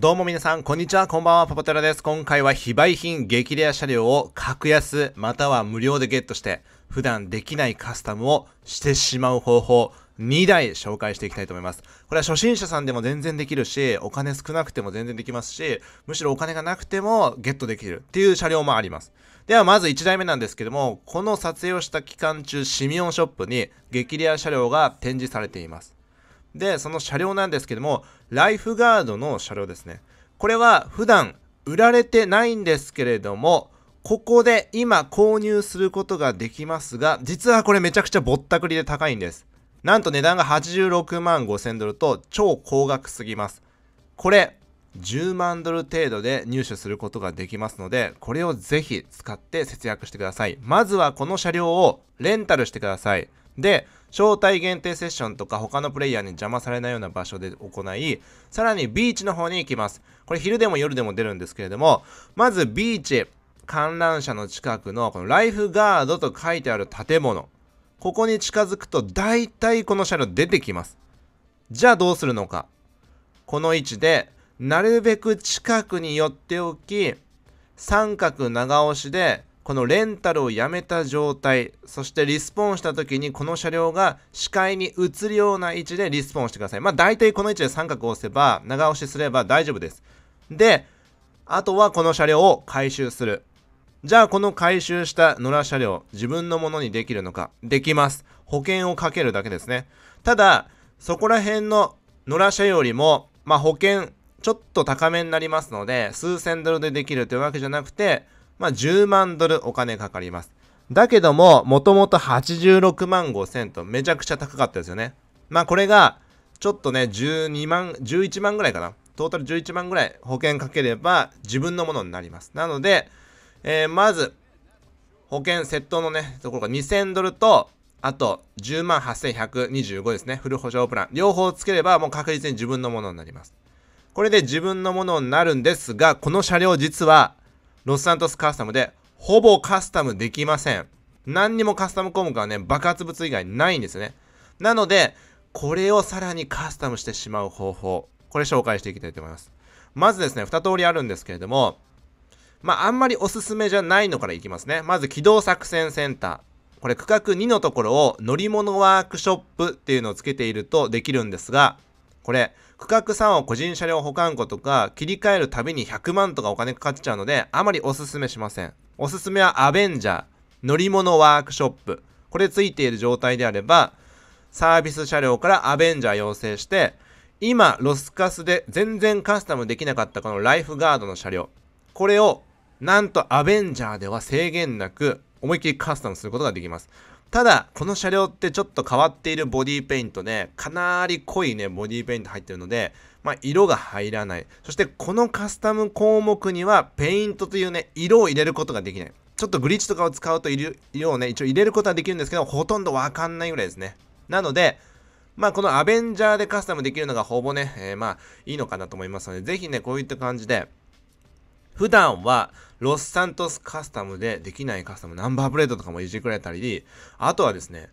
どうも皆さん、こんにちは、こんばんは、パパテラです。今回は非売品激レア車両を格安または無料でゲットして、普段できないカスタムをしてしまう方法、2台紹介していきたいと思います。これは初心者さんでも全然できるし、お金少なくても全然できますし、むしろお金がなくてもゲットできるっていう車両もあります。ではまず1台目なんですけども、この撮影をした期間中、シミオンショップに激レア車両が展示されています。で、その車両なんですけども、ライフガードの車両ですね。これは普段売られてないんですけれども、ここで今購入することができますが、実はこれめちゃくちゃぼったくりで高いんです。なんと値段が86万5000ドルと超高額すぎます。これ、10万ドル程度で入手することができますので、これをぜひ使って節約してください。まずはこの車両をレンタルしてください。で、招待限定セッションとか他のプレイヤーに邪魔されないような場所で行い、さらにビーチの方に行きます。これ昼でも夜でも出るんですけれども、まずビーチ、観覧車の近くのこのライフガードと書いてある建物。ここに近づくと大体この車両出てきます。じゃあどうするのか。この位置で、なるべく近くに寄っておき、三角長押しでこのレンタルをやめた状態、そしてリスポーンした時にこの車両が視界に映るような位置でリスポーンしてください。まあ大体この位置で三角を押せば、長押しすれば大丈夫です。で、あとはこの車両を回収する。じゃあこの回収した野良車両、自分のものにできるのかできます。保険をかけるだけですね。ただ、そこら辺の野良車よりも、まあ保険ちょっと高めになりますので、数千ドルでできるというわけじゃなくて、まあ、10万ドルお金かかります。だけども、もともと86万5千とめちゃくちゃ高かったですよね。まあこれが、ちょっとね、12万、11万ぐらいかな。トータル11万ぐらい保険かければ自分のものになります。なので、えー、まず、保険、窃盗のね、ところが2000ドルと、あと、10万8125ですね。フル保証プラン。両方つければもう確実に自分のものになります。これで自分のものになるんですが、この車両実は、ロスサントスカスタムで、ほぼカスタムできません。何にもカスタム項目はね、爆発物以外ないんですね。なので、これをさらにカスタムしてしまう方法、これ紹介していきたいと思います。まずですね、2通りあるんですけれども、まあ、あんまりおすすめじゃないのからいきますね。まず、起動作戦センター。これ、区画2のところを乗り物ワークショップっていうのをつけているとできるんですが、これ、区画3を個人車両保管庫とか、切り替えるたびに100万とかお金かかっちゃうので、あまりおすすめしません。おすすめはアベンジャー、乗り物ワークショップ。これついている状態であれば、サービス車両からアベンジャー要請して、今、ロスカスで全然カスタムできなかったこのライフガードの車両。これを、なんとアベンジャーでは制限なく思いっきりカスタムすることができます。ただ、この車両ってちょっと変わっているボディペイントで、かなり濃いね、ボディペイント入ってるので、まあ、色が入らない。そして、このカスタム項目には、ペイントというね、色を入れることができない。ちょっとグリッチとかを使うと色をね、一応入れることはできるんですけど、ほとんどわかんないぐらいですね。なので、まあ、このアベンジャーでカスタムできるのがほぼね、えー、まあ、いいのかなと思いますので、ぜひね、こういった感じで、普段はロスサントスカスタムでできないカスタム、ナンバープレートとかもいじくれたり、あとはですね、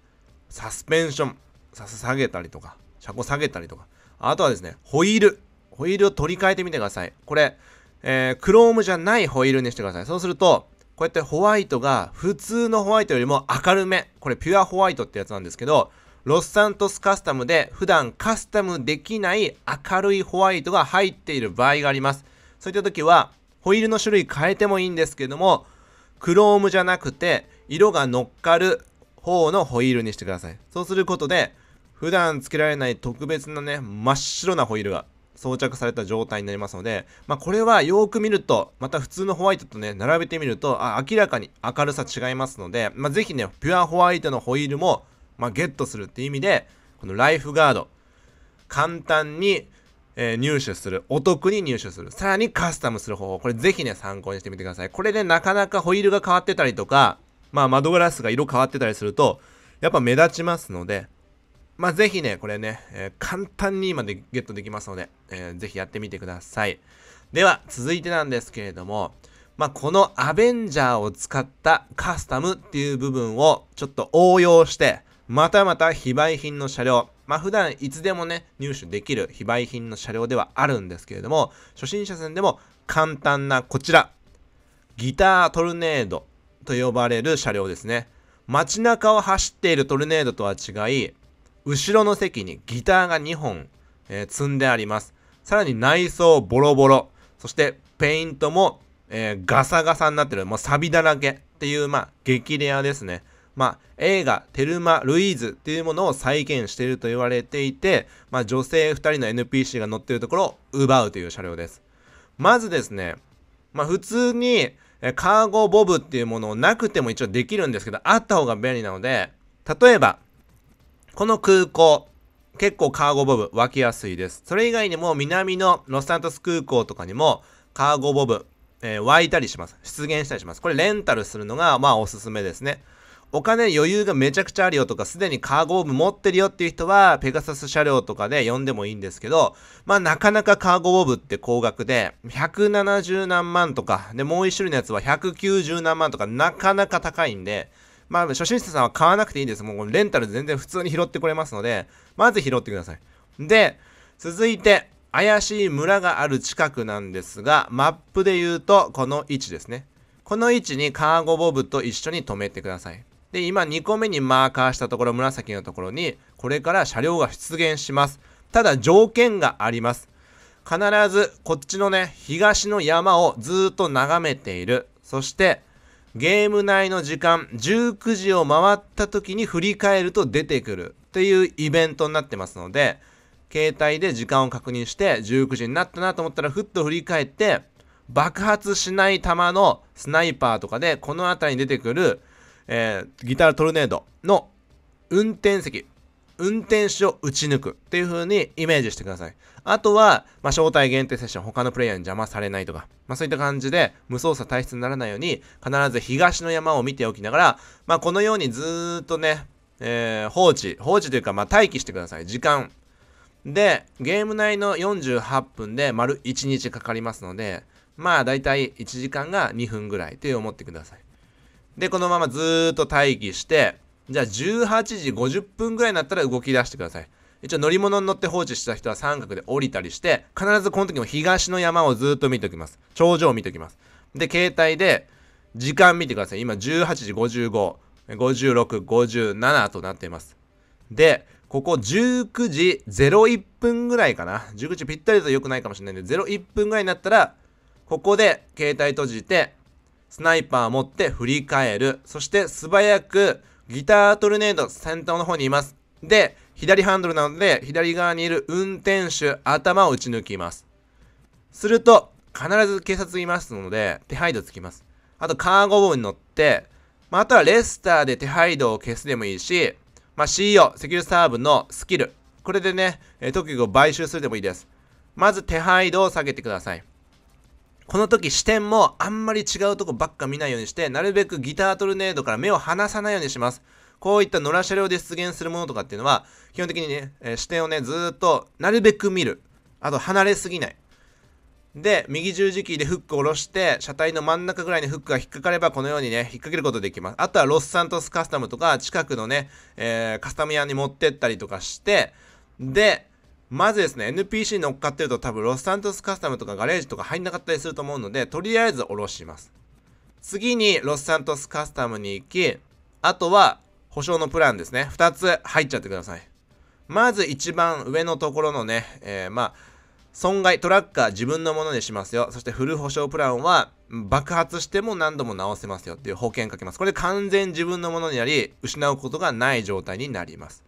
サスペンション、サス下げたりとか、車庫下げたりとか、あとはですね、ホイール、ホイールを取り替えてみてください。これ、えー、クロームじゃないホイールにしてください。そうすると、こうやってホワイトが普通のホワイトよりも明るめ。これピュアホワイトってやつなんですけど、ロスサントスカスタムで普段カスタムできない明るいホワイトが入っている場合があります。そういった時は、ホイールの種類変えてもいいんですけども、クロームじゃなくて、色が乗っかる方のホイールにしてください。そうすることで、普段つけられない特別なね、真っ白なホイールが装着された状態になりますので、まあ、これはよーく見ると、また普通のホワイトとね、並べてみると、あ明らかに明るさ違いますので、まあ、ぜひね、ピュアホワイトのホイールも、まあ、ゲットするっていう意味で、このライフガード、簡単にえー、入手する。お得に入手する。さらにカスタムする方法。これぜひね、参考にしてみてください。これで、ね、なかなかホイールが変わってたりとか、まあ窓ガラスが色変わってたりすると、やっぱ目立ちますので、まあぜひね、これね、えー、簡単に今でゲットできますので、えー、ぜひやってみてください。では、続いてなんですけれども、まあ、このアベンジャーを使ったカスタムっていう部分をちょっと応用して、またまた非売品の車両、まあ、普段いつでもね、入手できる非売品の車両ではあるんですけれども、初心者さんでも簡単なこちら、ギタートルネードと呼ばれる車両ですね。街中を走っているトルネードとは違い、後ろの席にギターが2本、えー、積んであります。さらに内装ボロボロ、そしてペイントも、えー、ガサガサになってる、もうサビだらけっていう、まあ、激レアですね。まあ、映画「テルマ・ルイーズ」っていうものを再現していると言われていて、まあ、女性2人の NPC が乗っているところを奪うという車両ですまずですね、まあ、普通にカーゴボブっていうものをなくても一応できるんですけどあった方が便利なので例えばこの空港結構カーゴボブ湧きやすいですそれ以外にも南のロスサントス空港とかにもカーゴボブえー、湧いたりします。出現したりします。これレンタルするのが、まあおすすめですね。お金余裕がめちゃくちゃあるよとか、すでにカーゴーブ持ってるよっていう人は、ペガサス車両とかで呼んでもいいんですけど、まあなかなかカーゴーブって高額で、170何万とか、で、もう一種類のやつは190何万とか、なかなか高いんで、まあ初心者さんは買わなくていいんです。もうレンタル全然普通に拾ってこれますので、まず拾ってください。で、続いて、怪しい村がある近くなんですが、マップで言うと、この位置ですね。この位置にカーゴボブと一緒に止めてください。で、今2個目にマーカーしたところ、紫のところに、これから車両が出現します。ただ条件があります。必ずこっちのね、東の山をずっと眺めている。そして、ゲーム内の時間、19時を回った時に振り返ると出てくるっていうイベントになってますので、携帯で時間を確認して、19時になったなと思ったらふっと振り返って、爆発しない弾のスナイパーとかで、この辺りに出てくるえー、ギタートルネードの運転席、運転手を打ち抜くっていう風にイメージしてください。あとは、まあ、招待限定セッション、他のプレイヤーに邪魔されないとか、まあ、そういった感じで、無操作体質にならないように、必ず東の山を見ておきながら、まあ、このようにずっとね、えー、放置、放置というか、まあ、待機してください。時間。で、ゲーム内の48分で丸1日かかりますので、まあ、だいたい1時間が2分ぐらいって思ってください。で、このままずーっと待機して、じゃあ18時50分ぐらいになったら動き出してください。一応乗り物に乗って放置した人は三角で降りたりして、必ずこの時も東の山をずっと見ておきます。頂上を見ておきます。で、携帯で時間見てください。今18時55、56、57となっています。で、ここ19時01分ぐらいかな。19時ぴったりだと良くないかもしれないんで、01分ぐらいになったら、ここで携帯閉じて、スナイパー持って振り返る。そして素早くギタートルネード先頭の方にいます。で、左ハンドルなので左側にいる運転手頭を打ち抜きます。すると、必ず警察いますので手配度つきます。あとカーゴボ部に乗って、まあ、とはレスターで手配度を消すでもいいし、まあ、CEO、セキュリサーブのスキル。これでね、特技を買収するでもいいです。まず手配度を下げてください。この時視点もあんまり違うとこばっか見ないようにして、なるべくギタートルネードから目を離さないようにします。こういった野良車両で出現するものとかっていうのは、基本的にね、えー、視点をね、ずっとなるべく見る。あと離れすぎない。で、右十字キーでフックを下ろして、車体の真ん中ぐらいにフックが引っかかれば、このようにね、引っ掛けることできます。あとはロスサントスカスタムとか、近くのね、えー、カスタム屋に持ってったりとかして、で、まずですね、NPC 乗っかってると多分ロスサントスカスタムとかガレージとか入んなかったりすると思うので、とりあえず下ろします。次にロスサントスカスタムに行き、あとは保証のプランですね。2つ入っちゃってください。まず一番上のところのね、えー、まあ、損害、トラッカー自分のものにしますよ。そしてフル保証プランは爆発しても何度も直せますよっていう保険かけます。これ完全自分のものになり、失うことがない状態になります。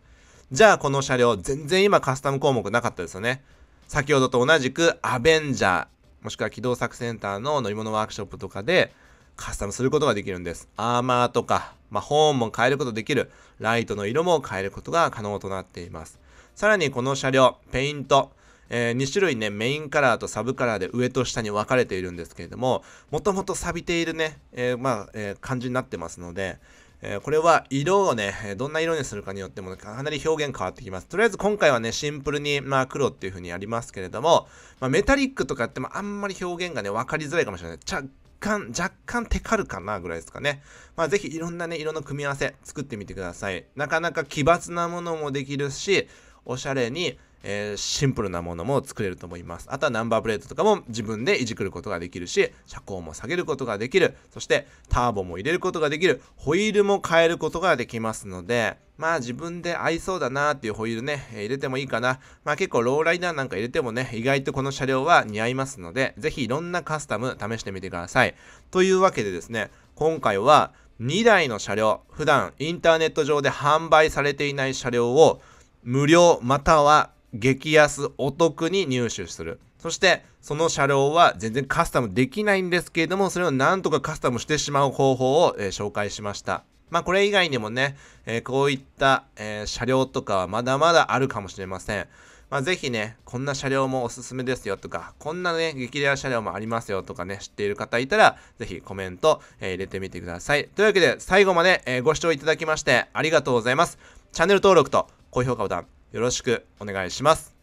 じゃあこの車両、全然今カスタム項目なかったですよね。先ほどと同じく、アベンジャー、もしくは機動作センターの乗り物ワークショップとかで、カスタムすることができるんです。アーマーとか、まあ、ホーンも変えることできる。ライトの色も変えることが可能となっています。さらにこの車両、ペイント。えー、2種類ね、メインカラーとサブカラーで上と下に分かれているんですけれども、もともと錆びているね、えー、まあ、えー、感じになってますので、えー、これは色をね、どんな色にするかによってもかなり表現変わってきます。とりあえず今回はね、シンプルに、まあ、黒っていう風にやりますけれども、まあ、メタリックとかってもあんまり表現がね、分かりづらいかもしれない。若干、若干テカるかなぐらいですかね。まあ、ぜひいろんなね、色の組み合わせ作ってみてください。なかなか奇抜なものもできるし、おしゃれに、えー、シンプルなものも作れると思います。あとはナンバープレートとかも自分でいじくることができるし、車高も下げることができる、そしてターボも入れることができる、ホイールも変えることができますので、まあ自分で合いそうだなっていうホイールね、入れてもいいかな。まあ結構ローライダーなんか入れてもね、意外とこの車両は似合いますので、ぜひいろんなカスタム試してみてください。というわけでですね、今回は2台の車両、普段インターネット上で販売されていない車両を無料または激安お得に入手する。そして、その車両は全然カスタムできないんですけれども、それをなんとかカスタムしてしまう方法を、えー、紹介しました。まあこれ以外にもね、えー、こういった、えー、車両とかはまだまだあるかもしれません。まあぜひね、こんな車両もおすすめですよとか、こんなね、激レア車両もありますよとかね、知っている方いたら、ぜひコメント、えー、入れてみてください。というわけで、最後まで、えご視聴いただきましてありがとうございます。チャンネル登録と高評価ボタン、よろしくお願いします。